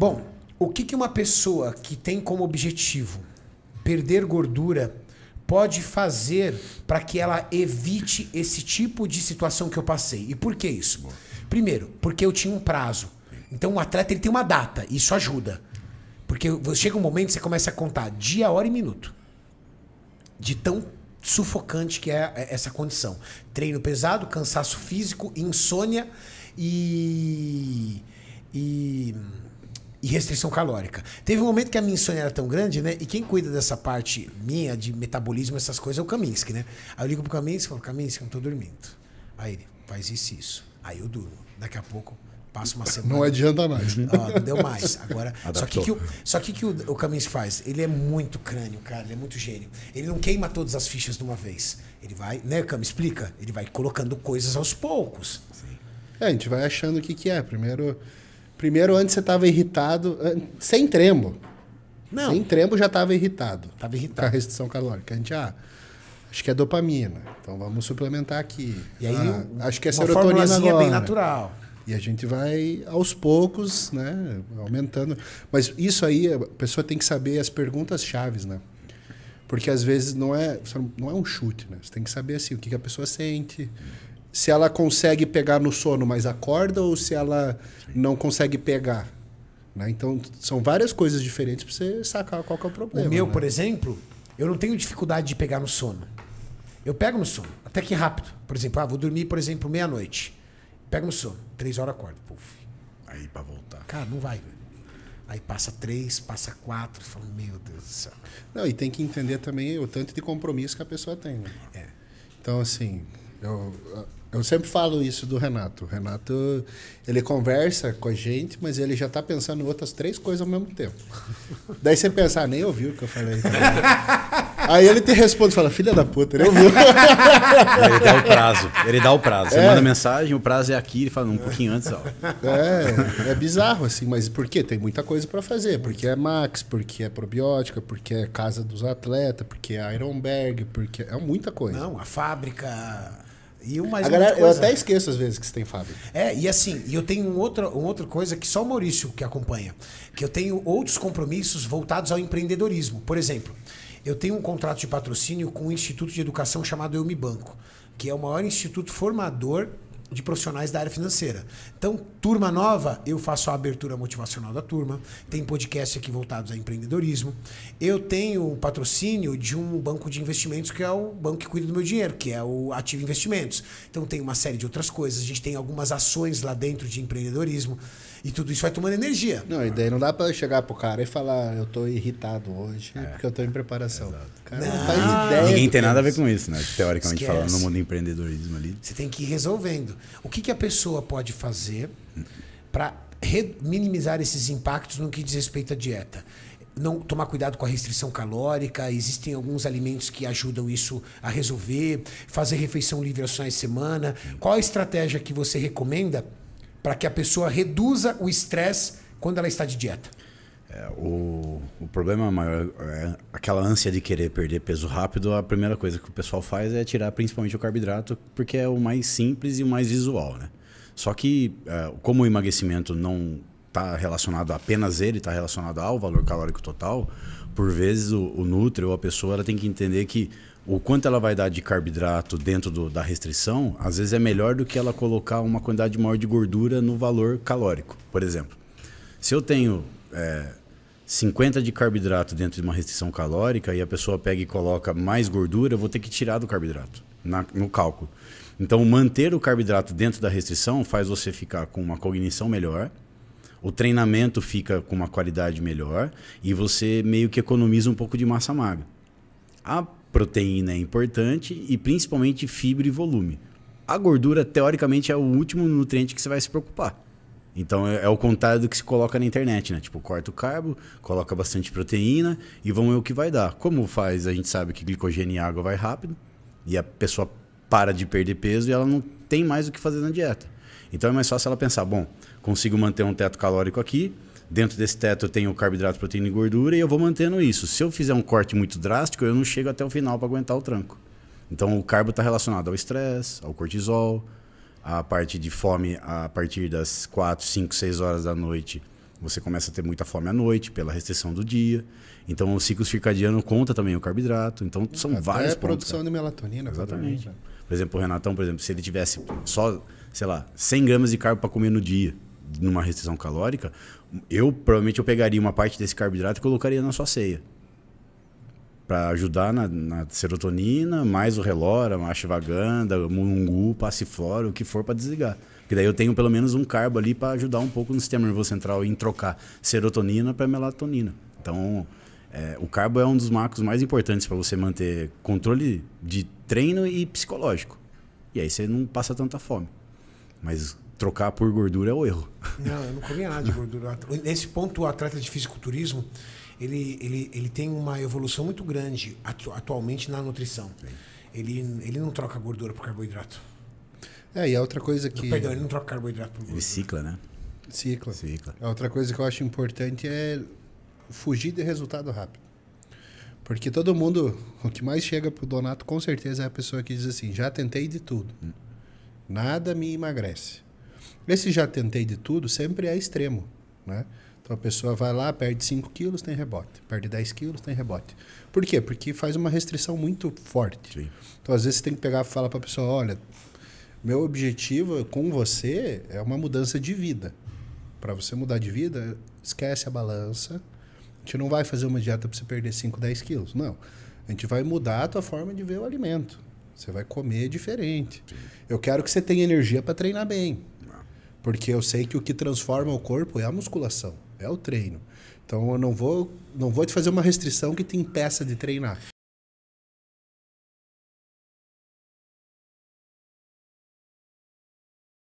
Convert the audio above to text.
Bom, o que, que uma pessoa que tem como objetivo perder gordura pode fazer para que ela evite esse tipo de situação que eu passei? E por que isso? Primeiro, porque eu tinha um prazo. Então, o atleta ele tem uma data, isso ajuda. Porque chega um momento você começa a contar dia, hora e minuto. De tão sufocante que é, é essa condição. Treino pesado, cansaço físico, insônia e. e e restrição calórica. Teve um momento que a minha insônia era tão grande, né? E quem cuida dessa parte minha de metabolismo, essas coisas, é o Kaminsky, né? Aí eu ligo pro Kaminsky e falo, Kaminsky, eu não tô dormindo. Aí ele, faz isso e isso. Aí eu durmo. Daqui a pouco passa uma semana. Não adianta mais, né? Ó, não deu mais. Agora, só que, que, o, só que, que o, o Camins faz? Ele é muito crânio, cara, ele é muito gênio. Ele não queima todas as fichas de uma vez. Ele vai, né, Cam, explica? Ele vai colocando coisas aos poucos. Sim. É, a gente vai achando o que, que é. Primeiro, Primeiro, antes você estava irritado, sem trembo. Não. Sem trembo já estava irritado. Estava irritado. Com a restrição calórica. A gente, ah, acho que é dopamina. Então vamos suplementar aqui. E aí, ah, acho que é serotonina agora. bem natural. E a gente vai aos poucos, né, aumentando. Mas isso aí, a pessoa tem que saber as perguntas chaves, né? Porque às vezes não é, não é um chute, né? Você tem que saber assim, o que, a pessoa sente, se ela consegue pegar no sono, mas acorda, ou se ela não consegue pegar. Né? Então, são várias coisas diferentes para você sacar qual é o problema. O meu, né? por exemplo, eu não tenho dificuldade de pegar no sono. Eu pego no sono, até que rápido. Por exemplo, ah, vou dormir, por exemplo, meia-noite. Pego no sono, três horas acordo, puf. Aí para voltar. Cara, não vai, Aí passa três, passa quatro, fala, meu Deus do céu. Não, e tem que entender também o tanto de compromisso que a pessoa tem. Né? É. Então, assim, eu, eu sempre falo isso do Renato. O Renato, ele conversa com a gente, mas ele já está pensando em outras três coisas ao mesmo tempo. Daí você pensar, ah, nem ouviu o que eu falei. Aí ele te responde, fala, filha da puta, ele ouviu. Ele dá o prazo, ele dá o prazo. Você é. manda mensagem, o prazo é aqui, ele fala um pouquinho antes. Ó. É, é bizarro assim, mas por quê? Tem muita coisa para fazer, porque é Max, porque é probiótica, porque é Casa dos Atletas, porque é Ironberg, porque é muita coisa. Não, a fábrica... E mais galera, Eu até esqueço às vezes que você tem fábrica. É, e assim, eu tenho um outra, outra coisa que só o Maurício que acompanha. Que eu tenho outros compromissos voltados ao empreendedorismo. Por exemplo, eu tenho um contrato de patrocínio com um instituto de educação chamado Eu Me Banco, que é o maior instituto formador de profissionais da área financeira. Então, turma nova, eu faço a abertura motivacional da turma, tem podcast aqui voltados a empreendedorismo. Eu tenho o patrocínio de um banco de investimentos que é o banco que cuida do meu dinheiro, que é o Ativo Investimentos. Então, tem uma série de outras coisas, a gente tem algumas ações lá dentro de empreendedorismo. E tudo isso vai tomando energia. Não, e daí não dá para chegar pro cara e falar, eu tô irritado hoje é. porque eu tô em preparação. Cara, não, não faz ideia. Ninguém tem nada a ver com isso, né? Teoricamente Esquece. falando no mundo do empreendedorismo ali. Você tem que ir resolvendo. O que, que a pessoa pode fazer para minimizar esses impactos no que diz respeito à dieta? não tomar cuidado com a restrição calórica, existem alguns alimentos que ajudam isso a resolver, fazer refeição livre aos finais de semana. Qual a estratégia que você recomenda para que a pessoa reduza o estresse quando ela está de dieta? É, o, o problema maior é aquela ânsia de querer perder peso rápido. A primeira coisa que o pessoal faz é tirar principalmente o carboidrato, porque é o mais simples e o mais visual, né? Só que, é, como o emagrecimento não está relacionado a apenas ele, está relacionado ao valor calórico total, por vezes o, o nutri ou a pessoa ela tem que entender que o quanto ela vai dar de carboidrato dentro do, da restrição, às vezes é melhor do que ela colocar uma quantidade maior de gordura no valor calórico, por exemplo. Se eu tenho é, 50 de carboidrato dentro de uma restrição calórica e a pessoa pega e coloca mais gordura, eu vou ter que tirar do carboidrato na, no cálculo. Então, manter o carboidrato dentro da restrição faz você ficar com uma cognição melhor, o treinamento fica com uma qualidade melhor e você meio que economiza um pouco de massa magra. A proteína é importante e principalmente fibra e volume. A gordura, teoricamente, é o último nutriente que você vai se preocupar. Então é, é, o contrário do que se coloca na internet, né? Tipo, corta o carbo, coloca bastante proteína e vamos ver o que vai dar. Como faz, a gente sabe que glicogênio e água vai rápido e a pessoa para de perder peso e ela não tem mais o que fazer na dieta. Então é mais fácil ela pensar, bom, consigo manter um teto calórico aqui, dentro desse teto eu tenho carboidrato, proteína e gordura e eu vou mantendo isso. Se eu fizer um corte muito drástico, eu não chego até o final para aguentar o tranco. Então o carbo está relacionado ao estresse, ao cortisol, à parte de fome a partir das 4, 5, 6 horas da noite. Você começa a ter muita fome à noite pela restrição do dia. Então o ciclo circadiano conta também o carboidrato. Então são Até vários a produção de melatonina. Exatamente. Né? Por exemplo, o Renatão, por exemplo, se ele tivesse só, sei lá, 100 gramas de carbo para comer no dia, numa restrição calórica, eu provavelmente eu pegaria uma parte desse carboidrato e colocaria na sua ceia. Para ajudar na, na, serotonina, mais o relora, a vaganda, mungu, passiflora, o que for para desligar. Porque daí eu tenho pelo menos um carbo ali para ajudar um pouco no sistema nervoso central em trocar serotonina para melatonina. Então, é, o carbo é um dos macros mais importantes para você manter controle de treino e psicológico. E aí você não passa tanta fome. Mas trocar por gordura é o erro. Não, eu não comia nada de gordura. Nesse ponto, o atleta de fisiculturismo, ele, ele, ele tem uma evolução muito grande atualmente na nutrição. Ele, ele não troca gordura por carboidrato. É, e a é outra coisa que... Não, perdão, ele não troca carboidrato por gordura. Ele cicla, né? Cicla. Cicla. A é outra coisa que eu acho importante é fugir de resultado rápido. Porque todo mundo, o que mais chega pro Donato, com certeza é a pessoa que diz assim, já tentei de tudo. Nada me emagrece. Esse já tentei de tudo sempre é extremo, né? Então a pessoa vai lá, perde 5 quilos, tem rebote. Perde 10 quilos, tem rebote. Por quê? Porque faz uma restrição muito forte. Sim. Então às vezes você tem que pegar e falar para a pessoa, olha, meu objetivo com você é uma mudança de vida. Para você mudar de vida, esquece a balança. A gente não vai fazer uma dieta para você perder 5, 10 quilos, não. A gente vai mudar a tua forma de ver o alimento. Você vai comer diferente. Sim. Eu quero que você tenha energia para treinar bem. Porque eu sei que o que transforma o corpo é a musculação, é o treino. Então eu não vou, não vou te fazer uma restrição que te impeça de treinar.